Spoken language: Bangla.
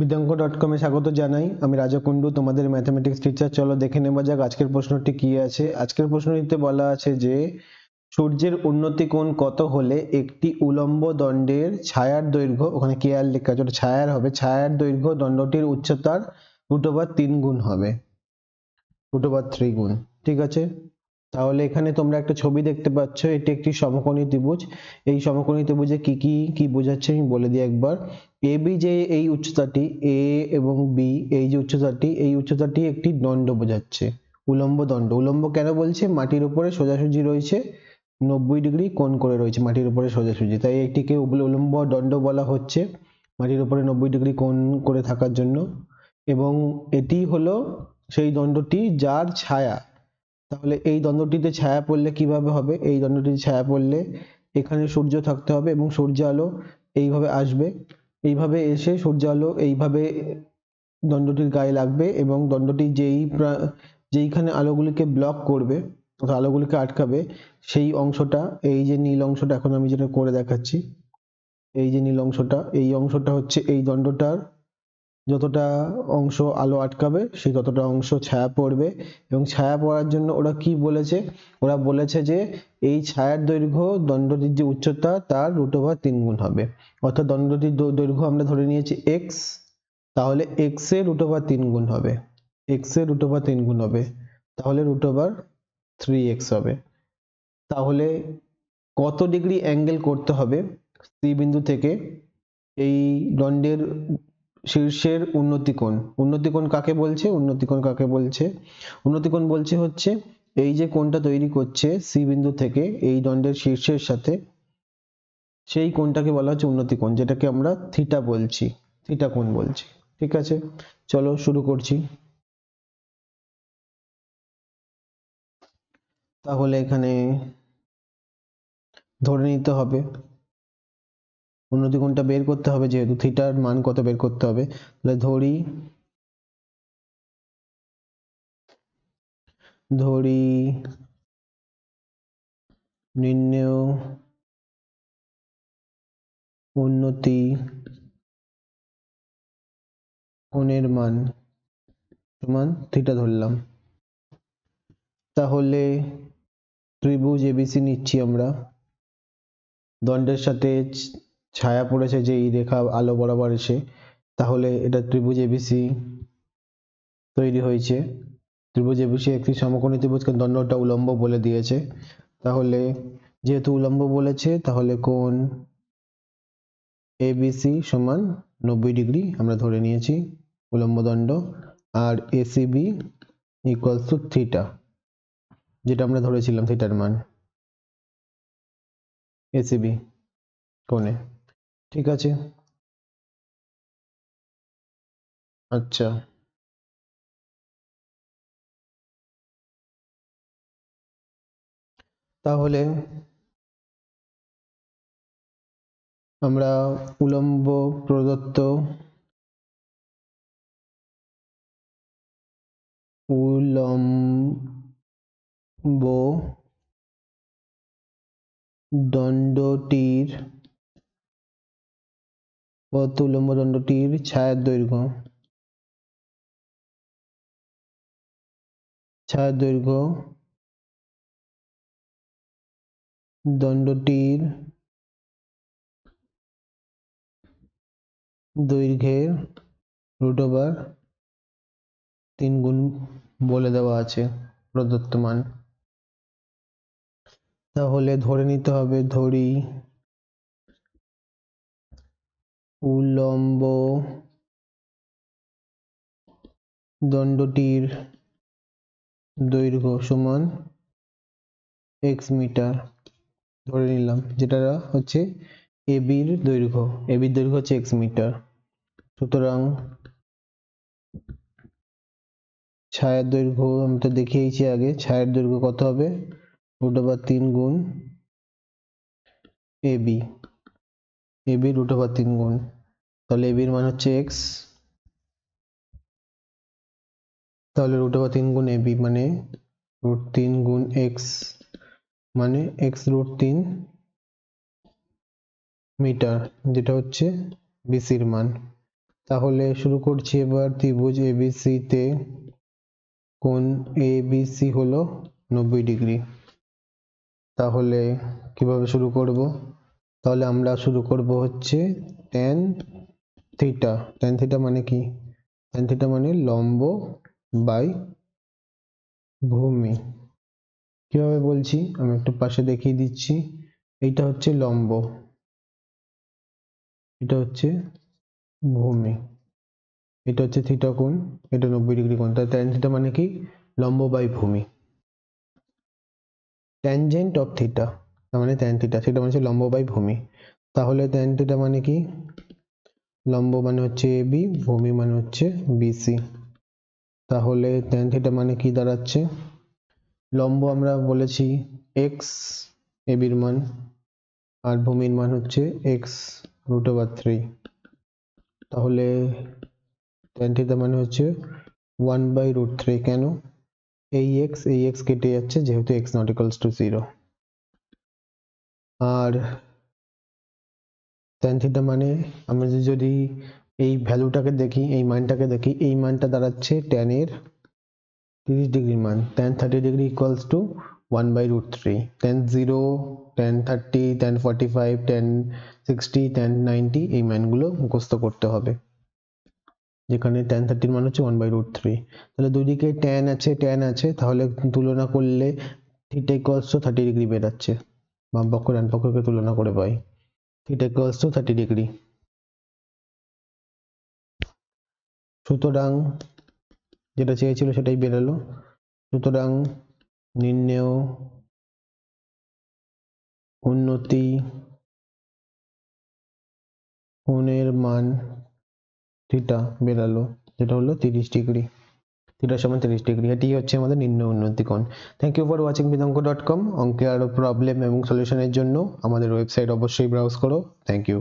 বিদ্যাঙ্ক ডট কমে স্বাগত জানাই আমি রাজা কুন্ডু তোমাদের ম্যাথামেটিক্স টিচার চলো দেখে নেওয়া যাক আজকের প্রশ্নটি কি আছে আজকের প্রশ্নটিতে বলা আছে যে সূর্যের উন্নতি কোণ কত হলে একটি উলম্ব দণ্ডের ছায়ার দৈর্ঘ্য ওখানে কে আর লেখা আছে ছায়ার হবে ছায়ার দৈর্ঘ্য দণ্ডটির উচ্চতার রুট ওভার তিন গুণ হবে রুট ওভার থ্রি গুণ ঠিক আছে তাহলে এখানে তোমরা একটা ছবি দেখতে পাচ্ছ এটি একটি সমকোণী ত্রিভুজ এই সমকোণী ত্রিভুজে কি কি কি বোঝাচ্ছে আমি বলে দিই একবার এ যে এই উচ্চতাটি এ এবং বি এই যে উচ্চতাটি এই উচ্চতাটি একটি দণ্ড বোঝাচ্ছে উলম্ব দণ্ড উলম্ব কেন বলছে মাটির উপরে সোজাসুজি রয়েছে নব্বই ডিগ্রি কোণ করে রয়েছে মাটির উপরে সোজাসুজি তাই এটিকে উলম্ব দণ্ড বলা হচ্ছে মাটির উপরে নব্বই ডিগ্রি কোণ করে থাকার জন্য এবং এটি হলো সেই দণ্ডটি যার ছায়া তাহলে এই দণ্ডটিতে ছায়া পড়লে কিভাবে হবে এই দণ্ডটিতে ছায়া পড়লে এখানে সূর্য থাকতে হবে এবং সূর্য আলো এইভাবে আসবে এইভাবে এসে সূর্য আলো এইভাবে দণ্ডটির গায়ে লাগবে এবং দণ্ডটি যেই যেইখানে আলোগুলিকে ব্লক করবে আলোগুলিকে আটকাবে সেই অংশটা এই যে নীল অংশটা এখন আমি যেটা করে দেখাচ্ছি এই যে নীল অংশটা এই অংশটা হচ্ছে এই দণ্ডটার যতটা অংশ আলো আটকাবে সেই ততটা অংশ ছায়া পড়বে এবং ছায়া পড়ার জন্য ওরা কি বলেছে ওরা বলেছে যে এই ছায়ার দৈর্ঘ্য দণ্ডটির যে উচ্চতা তার রুট ওভার তিন গুণ হবে অর্থাৎ দণ্ডটির দৈর্ঘ্য আমরা ধরে নিয়েছি এক্স তাহলে এক্স এর রুট ওভার তিন গুণ হবে এক্স এর রুট ওভার তিন গুণ হবে তাহলে রুট ওভার থ্রি এক্স হবে তাহলে কত ডিগ্রি অ্যাঙ্গেল করতে হবে সি বিন্দু থেকে এই দণ্ডের শীর্ষের উন্নতিকোণ উন্নতিকোণ কাকে বলছে উন্নতিকোণ কাকে বলছে উন্নতিকোণ বলছে হচ্ছে এই যে কোণটা তৈরি করছে সি বিন্দু থেকে এই দণ্ডের শীর্ষের সাথে সেই কোণটাকে বলা হচ্ছে উন্নতিকোণ যেটাকে আমরা থিটা বলছি থিটা কোণ বলছি ঠিক আছে চলো শুরু করছি তাহলে এখানে ধরে নিতে হবে উন্নতি কোণটা বের করতে হবে যেহেতু থিটার মান কত বের করতে হবে তাহলে ধরি ধরি নির্ণেয় উন্নতি কোণের মান সমান থিটা ধরলাম তাহলে ত্রিভুজ এবিসি নিচ্ছি আমরা দণ্ডের সাথে ছায়া পড়েছে যে এই রেখা আলো বরাবর এসে তাহলে এটা ত্রিভুজ এবিসি তৈরি হয়েছে ত্রিভুজ এবিসি একটি সমকোণী ত্রিভুজকে দণ্ডটা উলম্ব বলে দিয়েছে তাহলে যেহেতু উলম্ব বলেছে তাহলে কোন এবিসি সমান নব্বই ডিগ্রি আমরা ধরে নিয়েছি উলম্ব দণ্ড আর এসিবি ইকুয়ালস টু থিটা যেটা আমরা ধরেছিলাম থিটার মান এসিবি কোণে ঠিক আছে আচ্ছা তাহলে আমরা উলম্ব প্রদত্ত উলম্ব দণ্ডটির পথ উলম্ব দণ্ডটির ছায়ার দৈর্ঘ্য ছায়ার দৈর্ঘ্য দণ্ডটির দৈর্ঘ্যের রুটোবার তিন গুণ বলে দেওয়া আছে প্রদত্ত মান তাহলে ধরে নিতে হবে ধরি উল্লম্ব দণ্ডটির দৈর্ঘ্য সমান এক্স মিটার ধরে নিলাম যেটা হচ্ছে এবির দৈর্ঘ্য এবির দৈর্ঘ্য হচ্ছে এক্স মিটার সুতরাং ছায়ার দৈর্ঘ্য আমি তো দেখিয়েছি আগে ছায়ার দৈর্ঘ্য কত হবে রুট বা তিন গুণ AB A B root over তিন গুণ তাহলে এ বির মান হচ্ছে এক্স তাহলে রুট ওভার তিন গুণ এবি মানে রুট তিন গুণ এক্স মানে এক্স রুট তিন মিটার যেটা হচ্ছে বিসির মান তাহলে শুরু করছি এবার ত্রিভুজ এবিসিতে কোণ এবিসি হলো নব্বই ডিগ্রি তাহলে কিভাবে শুরু করবো তাহলে আমরা শুরু করব হচ্ছে ট্যান থিটা ট্যান থিটা মানে কি ট্যান থিটা মানে লম্ব বাই ভূমি কিভাবে বলছি আমি একটু পাশে দেখিয়ে দিচ্ছি এইটা হচ্ছে লম্ব এটা হচ্ছে ভূমি এটা হচ্ছে থিটা কোণ এটা নব্বই ডিগ্রি কোণ তাহলে ট্যান থিটা মানে কি লম্ব বাই ভূমি ট্যানজেন্ট অফ থিটা তার মানে ট্যান থিটা সেটা মানে হচ্ছে লম্ব বাই ভূমি তাহলে ট্যান থিটা মানে কি লম্ব মানে হচ্ছে এ বি ভূমি মানে হচ্ছে বিসি তাহলে ট্যান থিটা মানে কি দাঁড়াচ্ছে লম্ব আমরা বলেছি এক্স এ বির মান আর ভূমির মান হচ্ছে এক্স রুট ওভার থ্রি তাহলে ট্যান থিটা মানে হচ্ছে ওয়ান বাই রুট থ্রি কেন এই এক্স এই এক্স কেটে যাচ্ছে যেহেতু x naught equals to zero আর tan থিটা মানে আমরা যদি এই ভ্যালুটাকে দেখি এই মানটাকে দেখি এই মানটা দাঁড়াচ্ছে tan এর 30 ডিগ্রি মান tan 30 degree equals to 1 by root 3 tan 0 tan 30 tan 45 tan 60 tan 90 এই মানগুলো মুখস্থ করতে হবে যেখানে tan 30 এর মান হচ্ছে 1 বাই রুট 3 তাহলে দুদিকে tan আছে tan আছে তাহলে তুলনা করলে থিটা ইকুয়ালস টু 30 ডিগ্রি বেরাচ্ছে বাম পক্ষ ডান পক্ষকে তুলনা করে পাই theta equals to thirty degree সুতরাং যেটা চেয়েছিল সেটাই বেরোলো সুতরাং নির্ণেয় উন্নতি কোণের মান থিটা বেরালো যেটা হলো তিরিশ ডিগ্রি থিটা সমান তিরিশ ডিগ্রি এটি হচ্ছে আমাদের নিম্ন উন্নতি কোণ থ্যাংক ইউ ফর ওয়াচিং বিতঙ্ক ডট কম অঙ্কে আরও প্রবলেম এবং সলিউশনের জন্য আমাদের ওয়েবসাইট অবশ্যই ব্রাউজ করো থ্যাংক ইউ